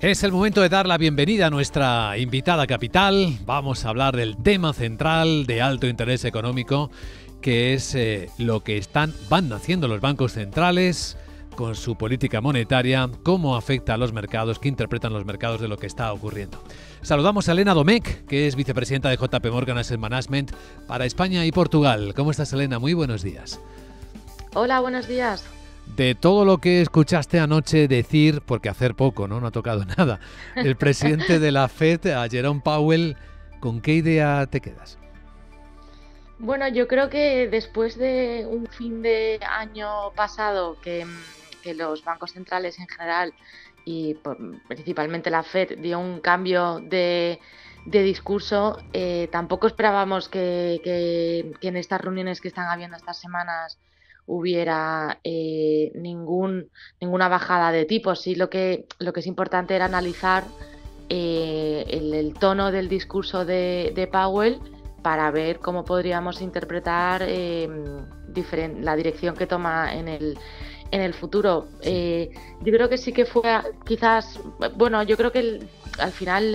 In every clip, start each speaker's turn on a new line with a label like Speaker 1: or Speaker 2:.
Speaker 1: Es el momento de dar la bienvenida a nuestra invitada capital. Vamos a hablar del tema central de alto interés económico, que es eh, lo que están, van haciendo los bancos centrales con su política monetaria, cómo afecta a los mercados, qué interpretan los mercados de lo que está ocurriendo. Saludamos a Elena Domecq, que es vicepresidenta de JP Morgan Asset Management para España y Portugal. ¿Cómo estás, Elena? Muy buenos días.
Speaker 2: Hola, buenos días
Speaker 1: de todo lo que escuchaste anoche decir, porque hacer poco, ¿no? No ha tocado nada. El presidente de la FED, a Jerome Powell, ¿con qué idea te quedas?
Speaker 2: Bueno, yo creo que después de un fin de año pasado que, los bancos centrales en general y principalmente la FED dio un cambio de, discurso. Eh, tampoco esperábamos que, en estas reuniones que están habiendo estas semanas hubiera eh, ninguna bajada de tipos. Sí, lo que, lo que es importante era analizar eh, el, tono del discurso de, Powell para ver cómo podríamos interpretar eh, la dirección que toma en el, futuro. yo creo que sí que fue quizás, bueno, yo creo que al final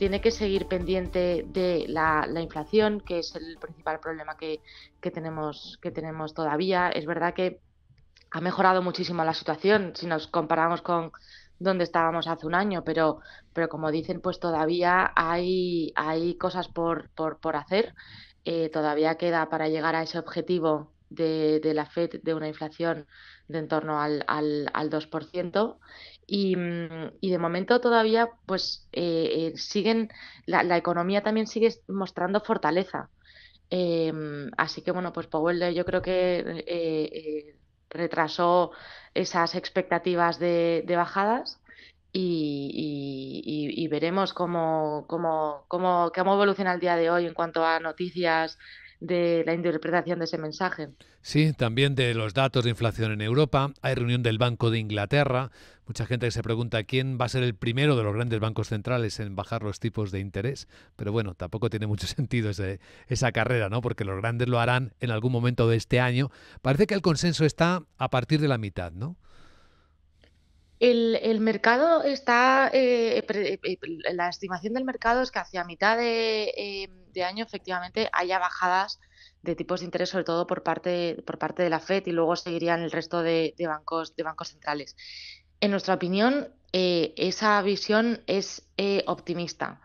Speaker 2: tiene que seguir pendiente de la, inflación, que es el principal problema que, tenemos, que tenemos todavía. Es verdad que ha mejorado muchísimo la situación si nos comparamos con donde estábamos hace un año, pero, pero como dicen, pues todavía hay, hay cosas por, por, hacer. Eh, todavía queda para llegar a ese objetivo de, la FED de una inflación de en torno al, al, al 2%. Mm, y, de momento todavía pues eh, eh, siguen, la, economía también sigue mostrando fortaleza. Em, así que bueno, pues Powell yo creo que eh, retrasó esas expectativas de, bajadas y, veremos cómo, cómo, cómo, cómo evoluciona el día de hoy en cuanto a noticias de la interpretación de ese mensaje.
Speaker 1: Sí, también de los datos de inflación en Europa. Hay reunión del Banco de Inglaterra. Mucha gente se pregunta quién va a ser el primero de los grandes bancos centrales en bajar los tipos de interés. Pero bueno, tampoco tiene mucho sentido esa carrera, ¿no? Porque los grandes lo harán en algún momento de este año. Parece que el consenso está a partir de la mitad, ¿no?
Speaker 2: El, mercado está, eh, eh, la estimación del mercado es que hacia mitad de, eh, de año efectivamente haya bajadas de tipos de interés, sobre todo por parte, por parte de la FED y luego seguirían el resto de, bancos, de bancos centrales. En nuestra opinión, eh, esa visión es eh, optimista.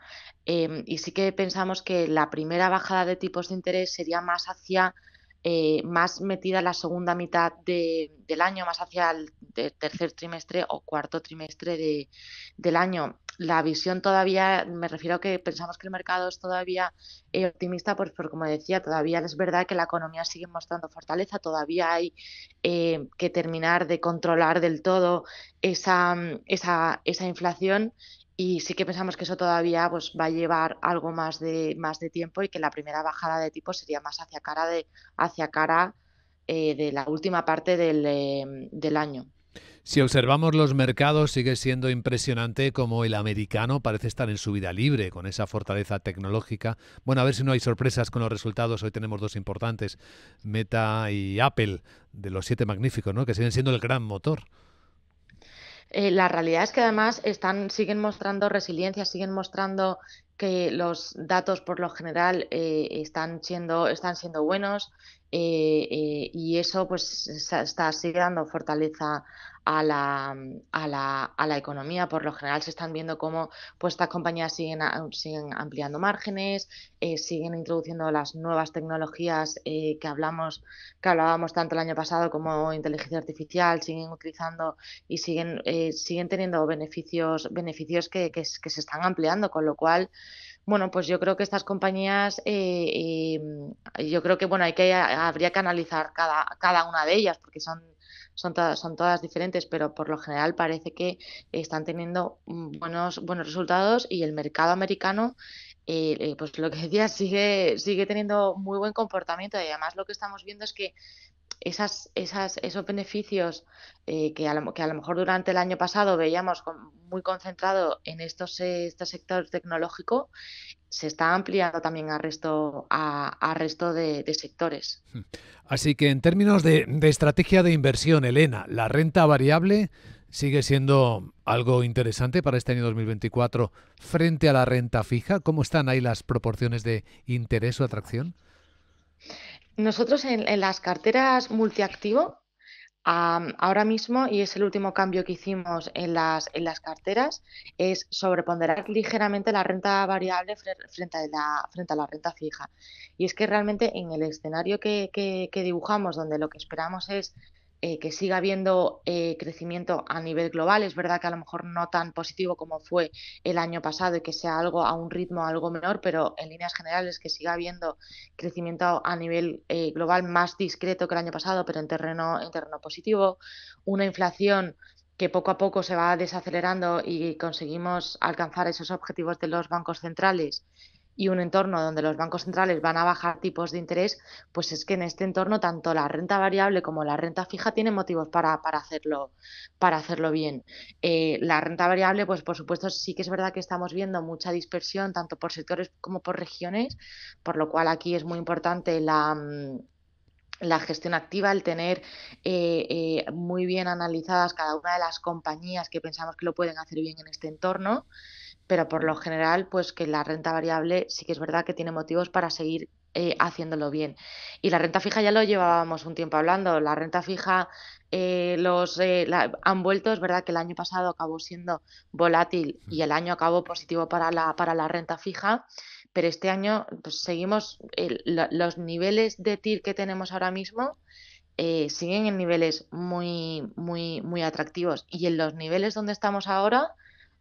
Speaker 2: Em, y sí que pensamos que la primera bajada de tipos de interés sería más hacia eh, más metida la segunda mitad del año, más hacia el tercer trimestre o cuarto trimestre del año la visión todavía, me refiero a que pensamos que el mercado es todavía eh, optimista, pues, por como decía, todavía es verdad que la economía sigue mostrando fortaleza, todavía hay eh, que terminar de controlar del todo esa, esa, esa inflación y sí que pensamos que eso todavía pues, va a llevar algo más de, más de tiempo y que la primera bajada de tipo sería más hacia cara de, hacia cara, eh, de la última parte del año.
Speaker 1: Si observamos los mercados, sigue siendo impresionante como el americano parece estar en su vida libre con esa fortaleza tecnológica. Bueno, a ver si no hay sorpresas con los resultados. Hoy tenemos dos importantes, Meta y Apple, de los siete magníficos, ¿no? que siguen siendo el gran motor.
Speaker 2: Eh, la realidad es que además están, siguen mostrando resiliencia, siguen mostrando que los datos por lo general eh, están, siendo, están siendo buenos eh, y eso pues está, sigue dando fortaleza a la, mm, a, la, a la, economía. Por lo general se están viendo cómo pues, estas compañías siguen, siguen ampliando márgenes, eh, siguen introduciendo las nuevas tecnologías eh, que, hablamos, que hablábamos tanto el año pasado como inteligencia artificial, siguen utilizando y siguen, eh, siguen teniendo beneficios, beneficios que, que, se están ampliando, con lo cual bueno, pues yo creo que estas compañías, yo creo que bueno, hay que habría que analizar cada, cada una de ellas, porque son son todas, son todas diferentes, pero por lo general parece que están teniendo mm, buenos, buenos resultados y el mercado americano eh, eh, pues lo que decía, sigue, sigue teniendo muy buen comportamiento y además lo que estamos viendo es que esas, esos beneficios eh, que, a lo, que, a lo, mejor durante el año pasado veíamos muy concentrado en estos, eh, este sector tecnológico, se está ampliando también al resto, a, resto de, sectores.
Speaker 1: Así que en términos de estrategia de inversión, Elena, la renta variable sigue siendo algo interesante para este año 2024 frente a la renta fija. ¿Cómo están ahí las proporciones de interés o atracción?
Speaker 2: Nosotros en, las carteras multiactivo, ahora mismo, y es el último cambio que hicimos en las, en las carteras, es sobreponderar ligeramente la renta variable frente a la, frente a la renta fija. Y es que realmente en el escenario que dibujamos, donde lo que esperamos es eh, que siga habiendo eh, crecimiento a nivel global. Es verdad que a lo mejor no tan positivo como fue el año pasado y que sea algo a un ritmo algo menor, pero en líneas generales que siga habiendo crecimiento a nivel eh, global más discreto que el año pasado, pero en terreno, en terreno positivo. Una inflación que poco a poco se va desacelerando y conseguimos alcanzar esos objetivos de los bancos centrales y un entorno donde los bancos centrales van a bajar tipos de interés, pues es que en este entorno tanto la renta variable como la renta fija tienen motivos para, hacerlo, para hacerlo bien. Eh, la renta variable, pues por supuesto sí que es verdad que estamos viendo mucha dispersión tanto por sectores como por regiones, por lo cual aquí es muy importante la mm, la gestión activa, el tener eh, eh, muy bien analizadas cada una de las compañías que pensamos que lo pueden hacer bien en este entorno pero por lo general, pues que la renta variable sí que es verdad que tiene motivos para seguir eh, haciéndolo bien. Y la renta fija ya lo llevábamos un tiempo hablando. La renta fija eh, los eh, han vuelto, es verdad que el año pasado acabó siendo volátil y el año acabó positivo para la, para la renta fija, pero este año pues, seguimos los niveles de TIR que tenemos ahora mismo. siguen en niveles muy, muy, muy atractivos y en los niveles donde estamos ahora,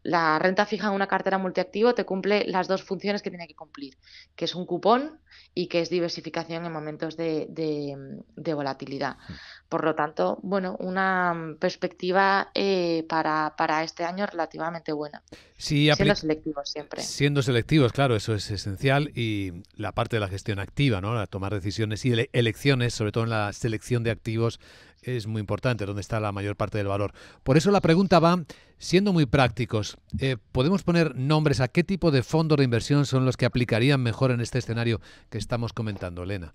Speaker 2: la renta fija en una cartera multiactivo te cumple las dos funciones que tiene que cumplir, que es un cupón y que es diversificación en momentos de, de, volatilidad. Mm. Por lo tanto, bueno, una perspectiva eh, para, este año relativamente buena. siendo selectivos siempre.
Speaker 1: Siendo selectivos, claro, eso es esencial y la parte de la gestión activa, ¿no? La tomar decisiones y elecciones, sobre todo en la selección de activos, es muy importante, donde está la mayor parte del valor. Por eso la pregunta va, siendo muy prácticos, eh, ¿podemos poner nombres a qué tipo de fondos de inversión son los que aplicarían mejor en este escenario que estamos comentando, Elena?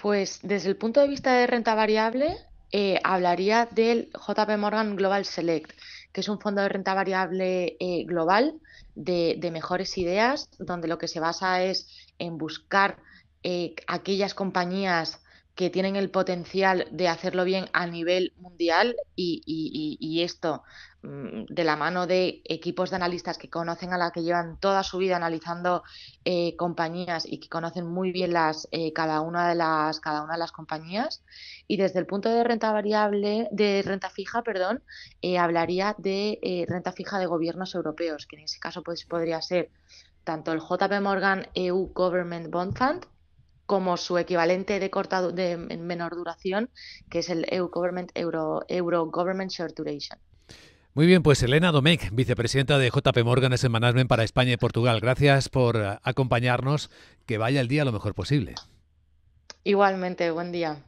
Speaker 2: Pues desde el punto de vista de renta variable, eh, hablaría del JP Morgan Global Select, que es un fondo de renta variable eh, global de, mejores ideas, donde lo que se basa es en buscar aquellas compañías que tienen el potencial de hacerlo bien a nivel mundial y, esto mm, de la mano de equipos de analistas que conocen a la que llevan toda su vida analizando eh, compañías y que conocen muy bien las eh, cada una de las cada una de las compañías y desde el punto de renta variable de renta fija perdón eh, hablaría de renta fija de gobiernos europeos que en ese caso pues podría ser tanto el JP Morgan EU Government Bond Fund como su equivalente de de menor duración, que es el EU Government, Euro, Euro Government Short Duration.
Speaker 1: Muy bien, pues Elena Domecq, vicepresidenta de JP Morgan en Management para España y Portugal. Gracias por eh, acompañarnos. Que vaya el día lo mejor posible.
Speaker 2: Igualmente, buen día.